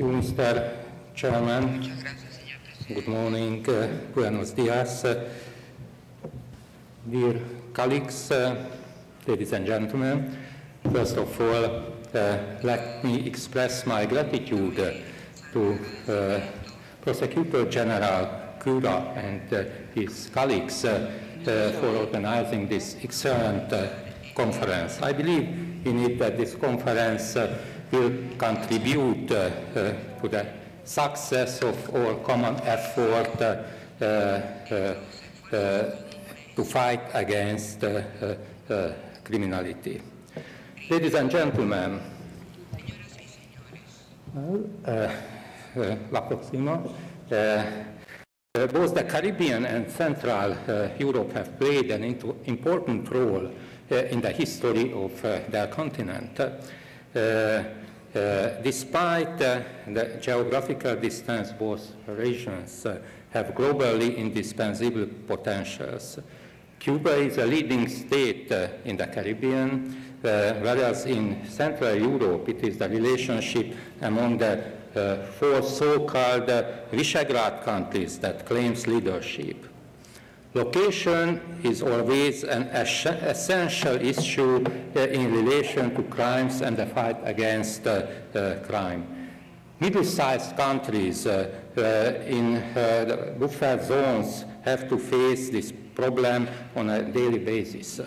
Mr. Chairman. Good morning, uh, buenos dias. Dear colleagues, uh, ladies and gentlemen, first of all, uh, let me express my gratitude uh, to Prosecutor General Kura and uh, his colleagues uh, uh, for organizing this excellent conference. I believe in it that this conference will contribute uh, uh, to the success of all common effort uh, to fight against criminality. Ladies and gentlemen, la prossima. Uh, both the Caribbean and Central uh, Europe have played an important role uh, in the history of their continent. Uh, despite uh, the geographical distance, both regions uh, have globally indispensable potentials. Cuba is a leading state uh, in the Caribbean, uh, whereas in Central Europe it is the relationship among the four so-called Visegrad countries that claims leadership. Location is always an essential issue uh, in relation to crimes and the fight against uh, crime middle-sized countries uh, uh, in uh, the buffer zones have to face this problem on a daily basis. Uh,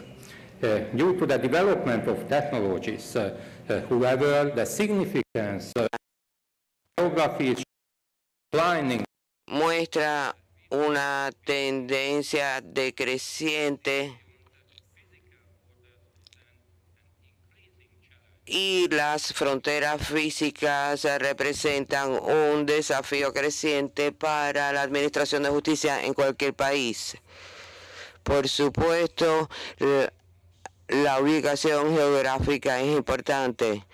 due to the development of technologies, however, the significance of geography is declining. Muestra una tendencia decreciente y las fronteras físicas representan un desafío creciente para la Administración de Justicia en cualquier país. Por supuesto, la ubicación geográfica es importante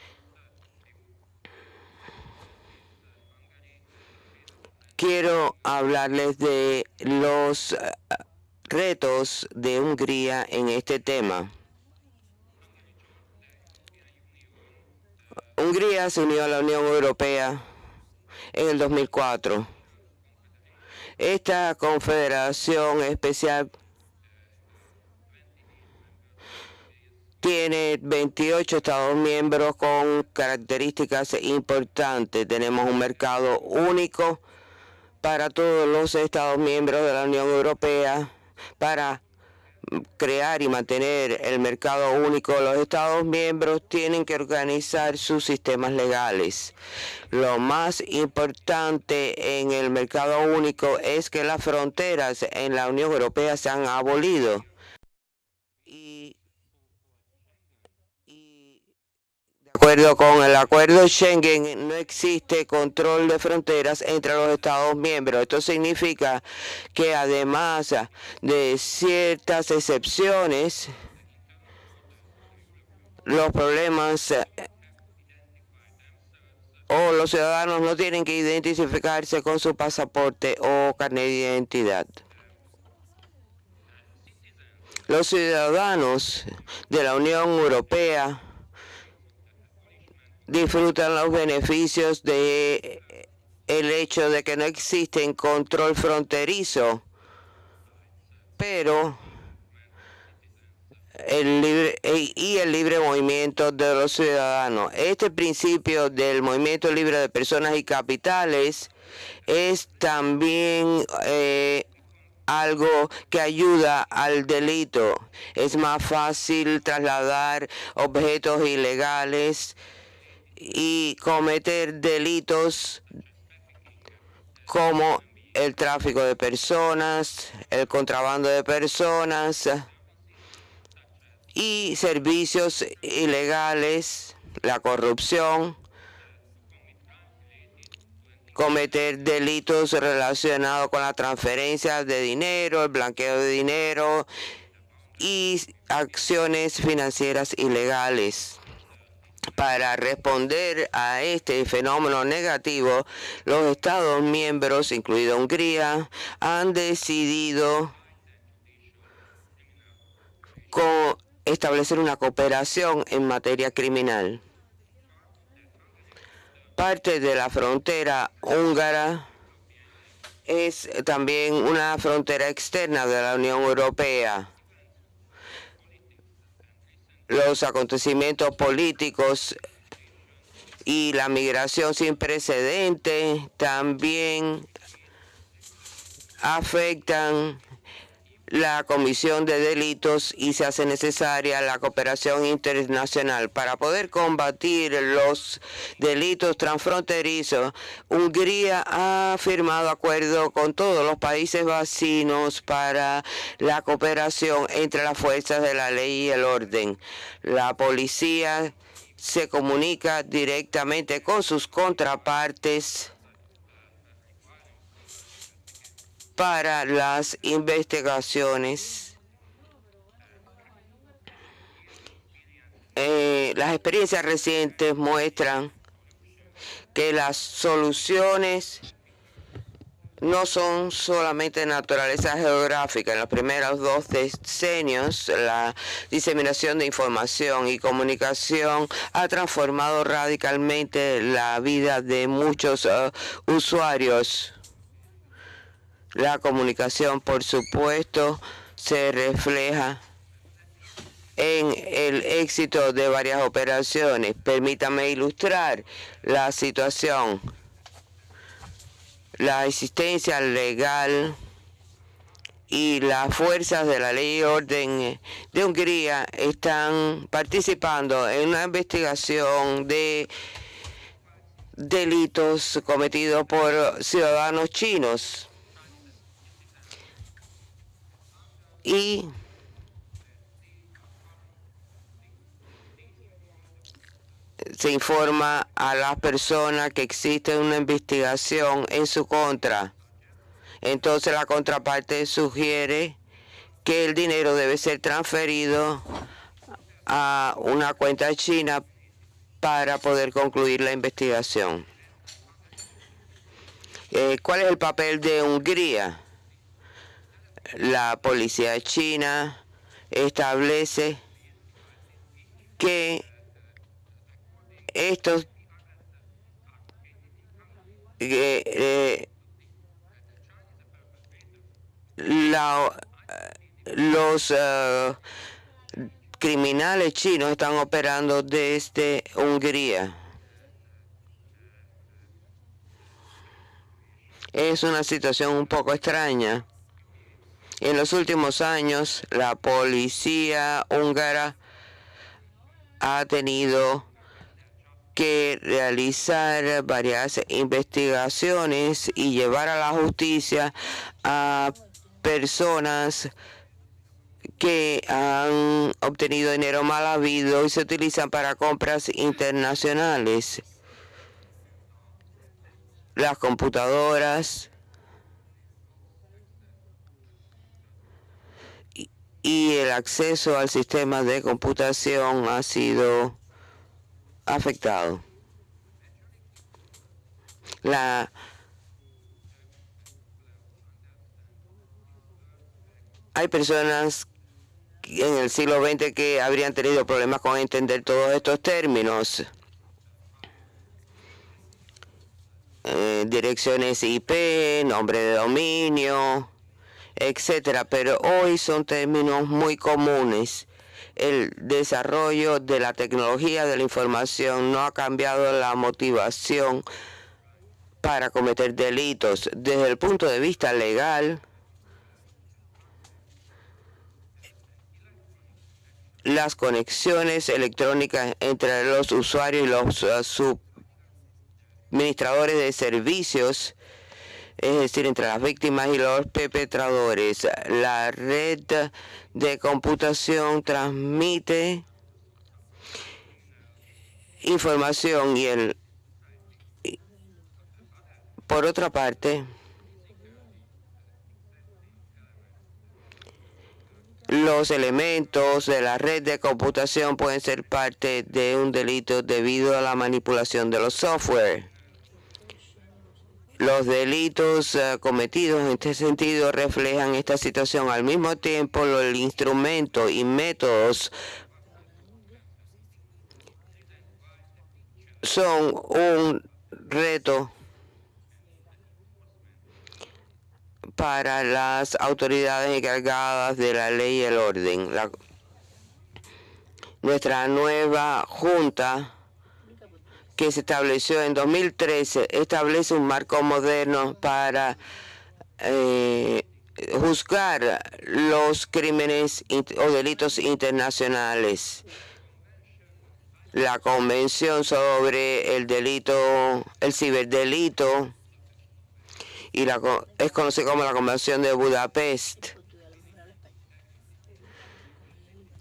quiero hablarles de los eh, retos de Hungría en este tema. Hungría se unió a la Unión Europea en el 2004. Esta confederación especial tiene 28 Estados miembros con características importantes. Tenemos un mercado único para todos los Estados miembros de la Unión Europea para crear y mantener el mercado único, los Estados miembros tienen que organizar sus sistemas legales. Lo más importante en el mercado único es que las fronteras en la Unión Europea se han abolido. acuerdo con el acuerdo Schengen, no existe control de fronteras entre los Estados miembros. Esto significa que además de ciertas excepciones, los problemas eh, o los ciudadanos no tienen que identificarse con su pasaporte o carnet de identidad. Los ciudadanos de la Unión Europea disfrutan los beneficios de eh, el hecho de que no existe control fronterizo, pero el libre, eh, y el libre movimiento de los ciudadanos. Este principio del movimiento libre de personas y capitales es también eh, algo que ayuda al delito. Es más fácil trasladar objetos ilegales y cometer delitos como el tráfico de personas, el contrabando de personas y servicios ilegales, la corrupción, cometer delitos relacionados con la transferencia de dinero, el blanqueo de dinero y acciones financieras ilegales. Para responder a este fenómeno negativo, los Estados miembros, incluida Hungría, han decidido establecer una cooperación en materia criminal. Parte de la frontera húngara es también una frontera externa de la Unión Europea los acontecimientos políticos y la migración sin precedentes también afectan la comisión de delitos y se hace necesaria la cooperación internacional para poder combatir los delitos transfronterizos. Hungría ha firmado acuerdo con todos los países vecinos para la cooperación entre las fuerzas de la ley y el orden. La policía se comunica directamente con sus contrapartes para las investigaciones. Eh, las experiencias recientes muestran que las soluciones no son solamente naturaleza geográfica. En los primeros dos decenios, la diseminación de información y comunicación ha transformado radicalmente la vida de muchos eh, usuarios. La comunicación, por supuesto, se refleja en el éxito de varias operaciones. Permítame ilustrar la situación. La existencia legal y las fuerzas de la ley y orden de Hungría están participando en una investigación de delitos cometidos por ciudadanos chinos y se informa a las personas que existe una investigación en su contra. Entonces la contraparte sugiere que el dinero debe ser transferido a una cuenta china para poder concluir la investigación. Eh, ¿Cuál es el papel de Hungría? la policía china establece que estos eh, los eh, criminales chinos están operando desde Hungría. Es una situación un poco extraña en los últimos años, la policía húngara ha tenido que realizar varias investigaciones y llevar a la justicia a personas que han obtenido dinero mal habido y se utilizan para compras internacionales. Las computadoras y el acceso al sistema de computación ha sido afectado. La hay personas en el siglo XX que habrían tenido problemas con entender todos estos términos. Eh, direcciones IP, nombre de dominio, etcétera, pero hoy son términos muy comunes. El desarrollo de la tecnología de la información no ha cambiado la motivación para cometer delitos. Desde el punto de vista legal, las conexiones electrónicas entre los usuarios y los administradores uh, de servicios es decir, entre las víctimas y los perpetradores. La red de computación transmite información y el por otra parte los elementos de la red de computación pueden ser parte de un delito debido a la manipulación de los software. Los delitos eh, cometidos en este sentido reflejan esta situación. Al mismo tiempo, los instrumentos y métodos son un reto para las autoridades encargadas de la ley y el orden. nuestra nueva junta que se estableció en 2013 establece un marco moderno para eh, juzgar los crímenes o delitos internacionales. La Convención sobre el delito, el ciberdelito, y la, es conocida como la Convención de Budapest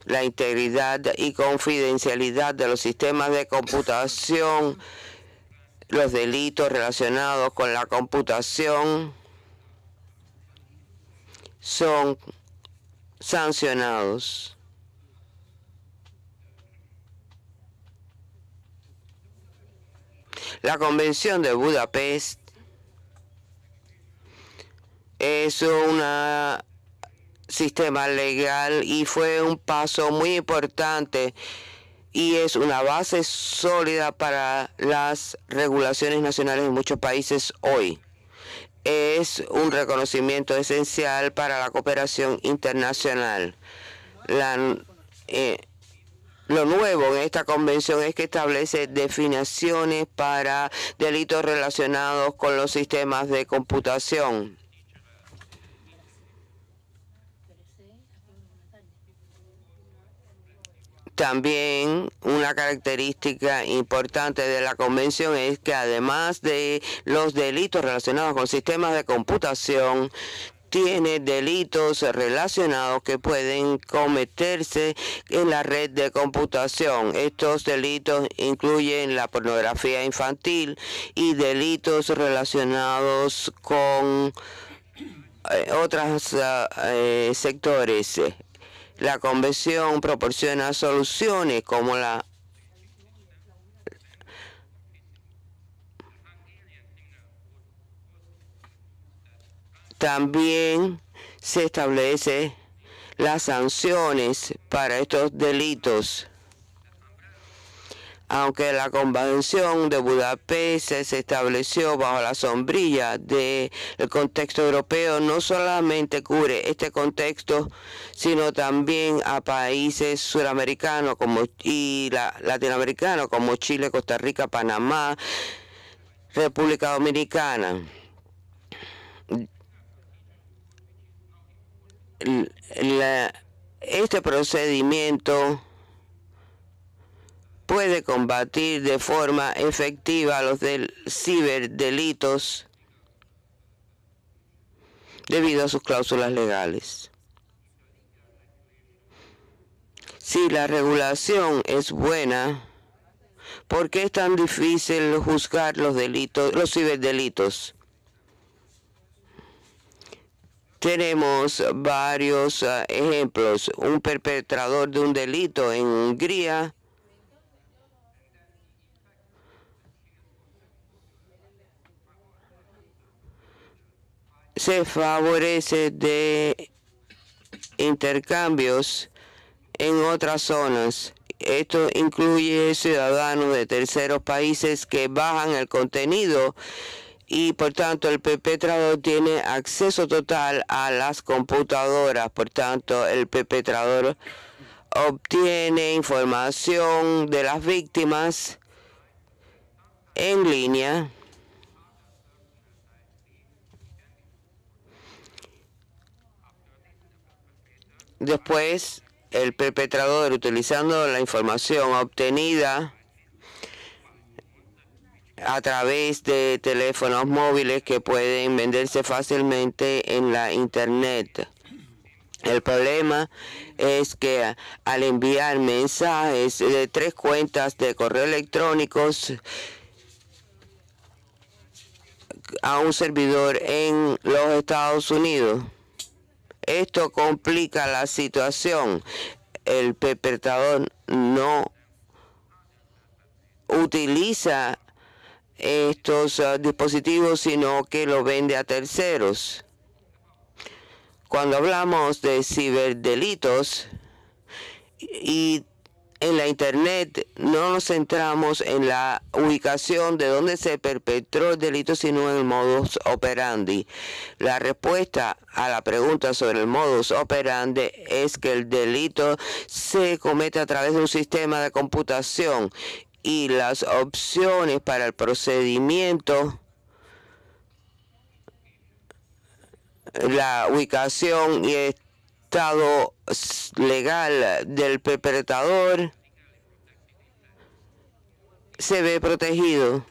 la integridad y confidencialidad de los sistemas de computación, los delitos relacionados con la computación son sancionados. La Convención de Budapest es una sistema legal y fue un paso muy importante y es una base sólida para las regulaciones nacionales en muchos países hoy. Es un reconocimiento esencial para la cooperación internacional. Eh, lo nuevo en esta convención es que establece definiciones para delitos relacionados con los sistemas de computación También una característica importante de la convención es que además de los delitos relacionados con sistemas de computación, tiene delitos relacionados que pueden cometerse en la red de computación. Estos delitos incluyen la pornografía infantil y delitos relacionados con eh, otros ah, eh, sectores. La convención proporciona soluciones como la También se establecen las sanciones para estos delitos aunque la Convención de Budapest se estableció bajo la sombrilla del contexto europeo, no solamente cubre este contexto, sino también a países sudamericanos como, y latinoamericanos como Chile, Costa Rica, Panamá, República Dominicana. este procedimiento puede combatir de forma efectiva los del ciberdelitos debido a sus cláusulas legales. Si la regulación es buena, ¿por qué es tan difícil juzgar los delitos, los ciberdelitos? Tenemos varios eh, ejemplos. Un perpetrador de un delito en Hungría se favorece de intercambios en otras zonas. Esto incluye ciudadanos de terceros países que bajan el contenido y por tanto el perpetrador tiene acceso total a las computadoras. Por tanto, el perpetrador obtiene información de las víctimas en línea Después, el perpetrador, utilizando la información obtenida a través de teléfonos móviles que pueden venderse fácilmente en la Internet. El problema es que al enviar mensajes de tres cuentas de correo electrónicos a un servidor en los Estados Unidos, esto complica la situación. El perpetrador no utiliza estos ah, dispositivos, sino que los vende a terceros. Cuando hablamos de ciberdelitos y en la internet no nos centramos en la ubicación de donde se perpetró el delito, sino en el modus operandi. La respuesta a la pregunta sobre el modus operandi es que el delito se comete a través de un sistema de computación y las opciones para el procedimiento la ubicación y estado legal del perpetrador se ve protegido.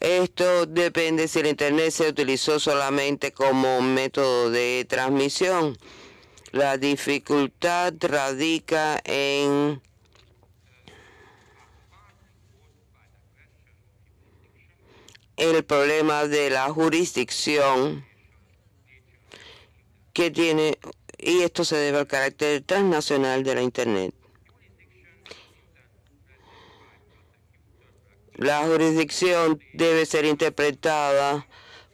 Esto depende si el Internet se utilizó solamente como método de transmisión. La dificultad radica en el problema de la jurisdicción que tiene, y esto se debe al carácter transnacional de la Internet. La jurisdicción debe ser interpretada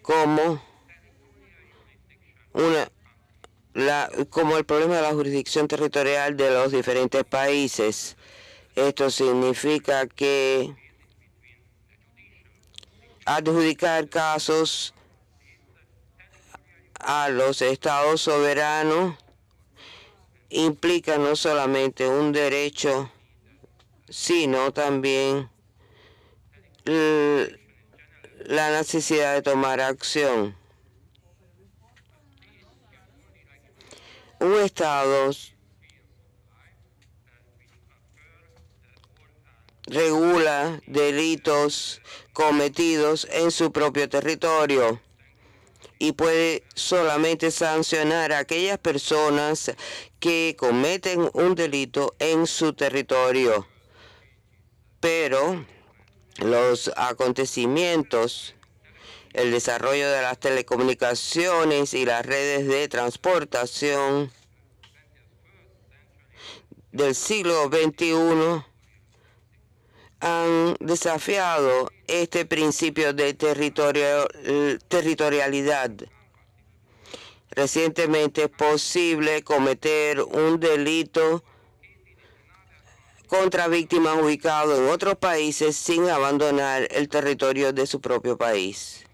como una como el problema de la jurisdicción territorial de los diferentes países. Esto significa que adjudicar casos a los estados soberanos implica no solamente un derecho, sino también la necesidad de tomar acción. Un Estado regula delitos cometidos en su propio territorio y puede solamente sancionar a aquellas personas que cometen un delito en su territorio. Pero los acontecimientos, el desarrollo de las telecomunicaciones y las redes de transportación del siglo XXI han desafiado este principio de territorio, eh, territorialidad. Recientemente es posible cometer un delito contra víctimas ubicados en otros países sin abandonar el territorio de su propio país.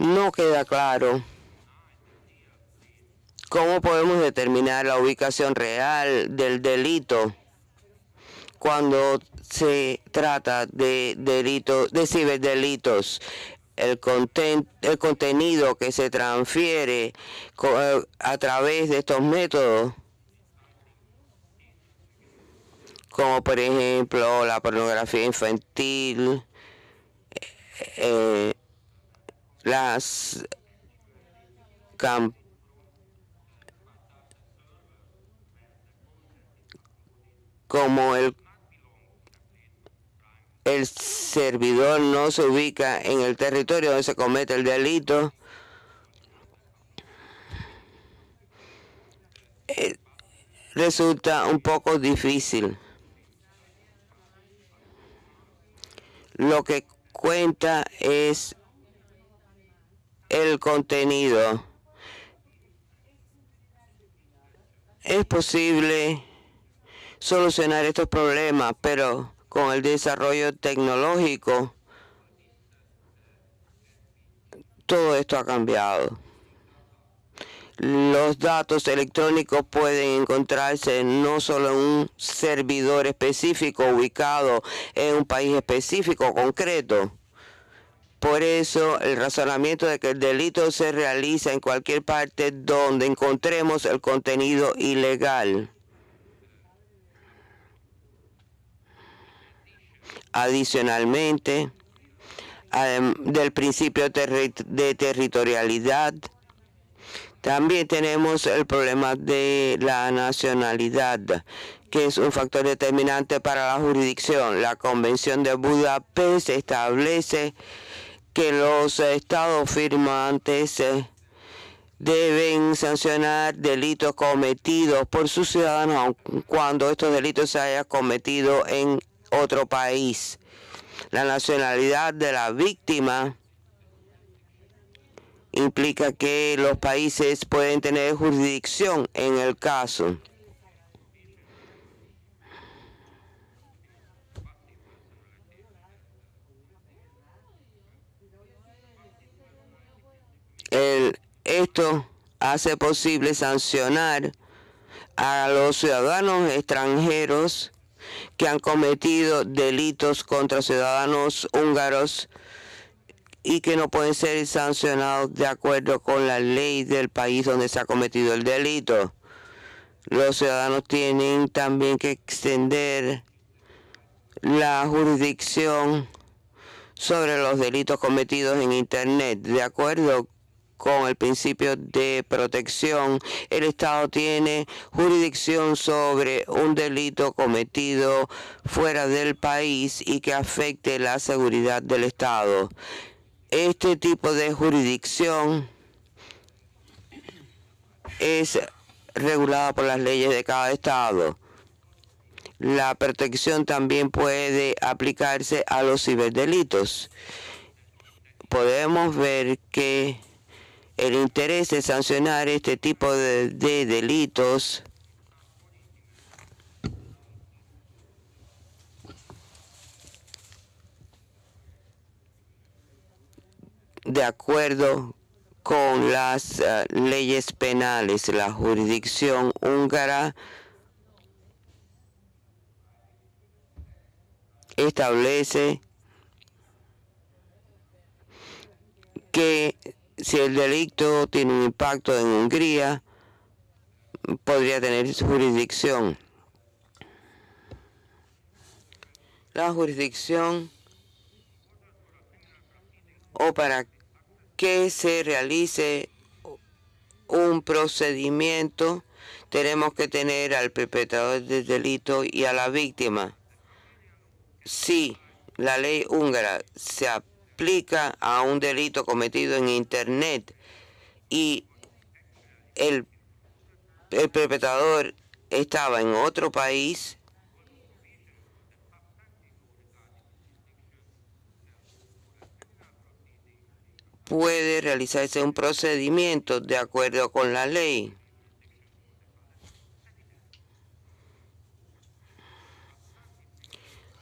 No queda claro ¿Cómo podemos determinar la ubicación real del delito cuando se trata de delitos, de ciberdelitos? El, contenido que se transfiere a través de estos métodos, como por ejemplo la pornografía infantil, eh, las campañas como el, el servidor no se ubica en el territorio donde se comete el delito, eh, resulta un poco difícil. Lo que cuenta es el contenido. Es posible solucionar estos problemas, pero con el desarrollo tecnológico, todo esto ha cambiado. Los datos electrónicos pueden encontrarse no solo en un servidor específico ubicado en un país específico concreto. Por eso el razonamiento de que el delito se realiza en cualquier parte donde encontremos el contenido ilegal Adicionalmente, em, del principio de territorialidad, también tenemos el problema de la nacionalidad, que es un factor determinante para la jurisdicción. La Convención de Budapest establece que los estados firmantes eh, deben sancionar delitos cometidos por sus ciudadanos cuando estos delitos se hayan cometido en otro país. La nacionalidad de la víctima implica que los países pueden tener jurisdicción en el caso. El, esto hace posible sancionar a los ciudadanos extranjeros que han cometido delitos contra ciudadanos húngaros y que no pueden ser sancionados de acuerdo con la ley del país donde se ha cometido el delito. Los ciudadanos tienen también que extender la jurisdicción sobre los delitos cometidos en Internet, de acuerdo con el principio de protección, el Estado tiene jurisdicción sobre un delito cometido fuera del país y que afecte la seguridad del Estado. Este tipo de jurisdicción es regulada por las leyes de cada Estado. La protección también puede aplicarse a los ciberdelitos. Podemos ver que el interés de sancionar este tipo de, delitos de acuerdo con las eh, leyes penales, la jurisdicción húngara establece que si el delito tiene un impacto en Hungría, podría tener jurisdicción. La jurisdicción o para que se realice un procedimiento tenemos que tener al perpetrador del delito y a la víctima. Si la ley húngara se aplica, a un delito cometido en Internet y el perpetrador estaba en otro país, puede realizarse un procedimiento de acuerdo con la ley.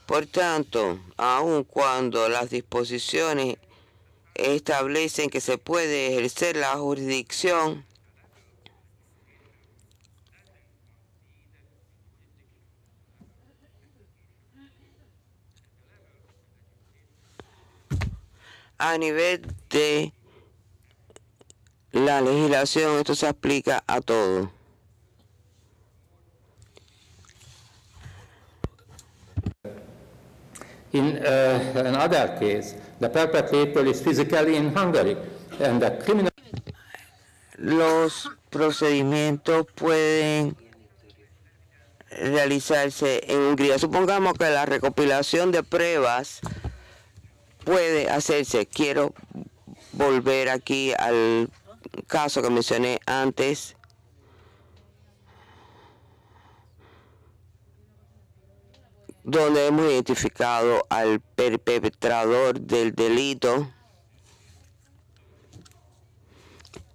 Por tanto, aun cuando las disposiciones establecen que se puede ejercer la jurisdicción, a nivel de la legislación, esto se aplica a todo. In uh, another case, the perpetrator is physically in Los procedimientos pueden realizarse en Hungría. Supongamos que la recopilación de pruebas puede hacerse. Quiero volver aquí al caso que mencioné antes donde hemos identificado al perpetrador del delito.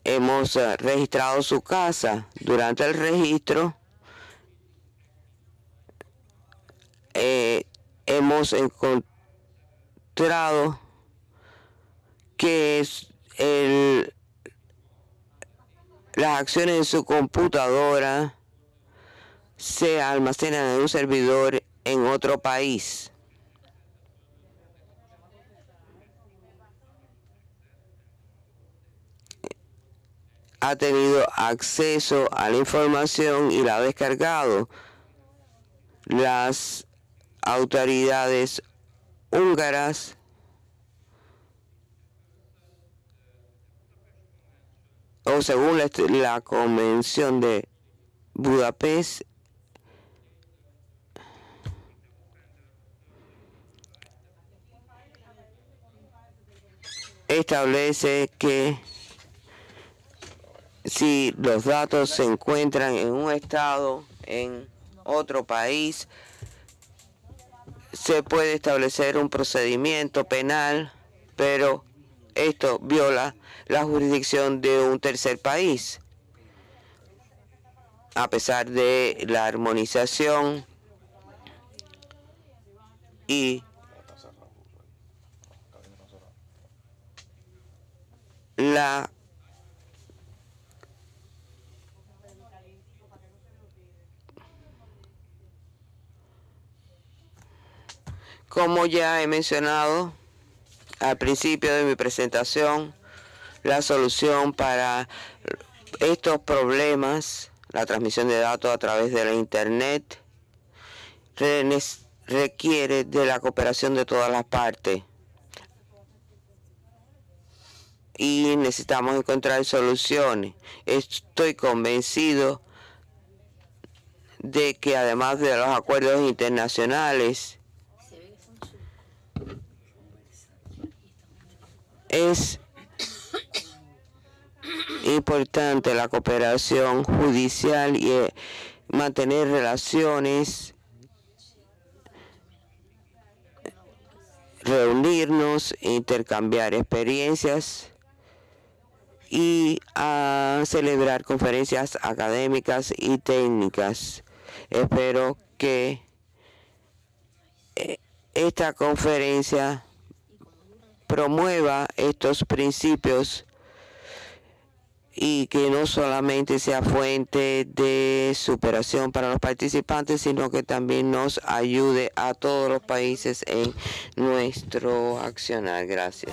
Hemos eh, registrado su casa. Durante el registro eh, hemos encontrado que el, las acciones de su computadora se almacenan en un servidor en otro país. ha tenido acceso a la información y la ha descargado. Las autoridades húngaras o según la, Convención de Budapest establece que si los datos se encuentran en un estado, en otro país, se puede establecer un procedimiento penal, pero esto viola la jurisdicción de un tercer país. A pesar de la armonización y la Como ya he mencionado al principio de mi presentación, la solución para estos problemas, la transmisión de datos a través de la Internet, requiere de la cooperación de todas las partes y necesitamos encontrar soluciones. Estoy convencido de que además de los acuerdos internacionales, es importante la cooperación judicial y eh, mantener relaciones, reunirnos, intercambiar experiencias y a celebrar conferencias académicas y técnicas. Espero que eh, esta conferencia promueva estos principios y que no solamente sea fuente de superación para los participantes, sino que también nos ayude a todos los países en nuestro accionar. Gracias.